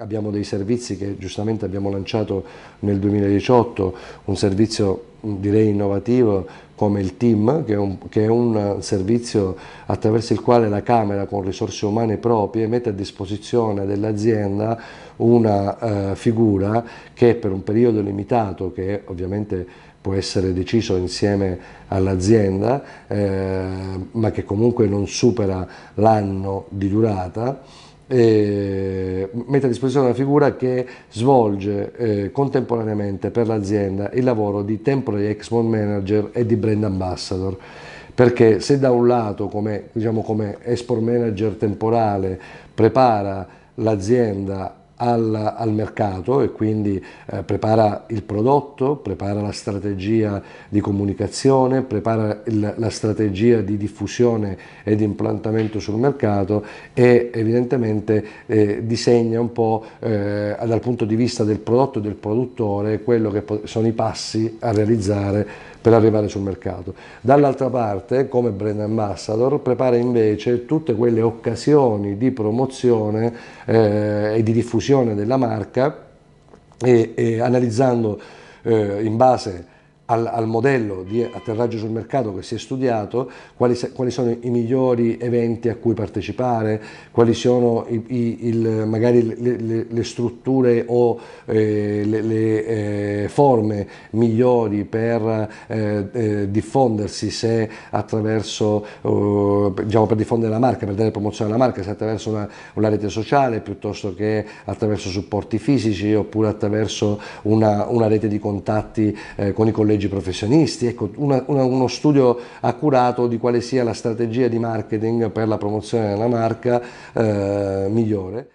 Abbiamo dei servizi che giustamente abbiamo lanciato nel 2018, un servizio direi innovativo come il team, che è, un, che è un servizio attraverso il quale la Camera con risorse umane proprie mette a disposizione dell'azienda una eh, figura che per un periodo limitato, che ovviamente può essere deciso insieme all'azienda, eh, ma che comunque non supera l'anno di durata, mette a disposizione una figura che svolge eh, contemporaneamente per l'azienda il lavoro di temporary export manager e di brand ambassador perché se da un lato come, diciamo, come export manager temporale prepara l'azienda al, al mercato e quindi eh, prepara il prodotto, prepara la strategia di comunicazione, prepara il, la strategia di diffusione e di implantamento sul mercato e evidentemente eh, disegna un po' eh, dal punto di vista del prodotto e del produttore quello che sono i passi a realizzare per arrivare sul mercato. Dall'altra parte, come brand ambassador, prepara invece tutte quelle occasioni di promozione eh, e di diffusione della marca e, e analizzando eh, in base a al, al, modello di atterraggio sul mercato che si è studiato, quali, quali sono i migliori eventi a cui partecipare, quali sono i, i, il, magari le, le, le, strutture o eh, le, le eh, forme migliori per eh, eh diffondersi se attraverso, eh, diciamo per diffondere la marca, per dare promozione alla marca, se attraverso una, una rete sociale piuttosto che attraverso supporti fisici oppure attraverso una, una rete di contatti eh, con i colleghi collegi professionisti, ecco, una, una, uno studio accurato di quale sia la strategia di marketing per la promozione della marca eh, migliore.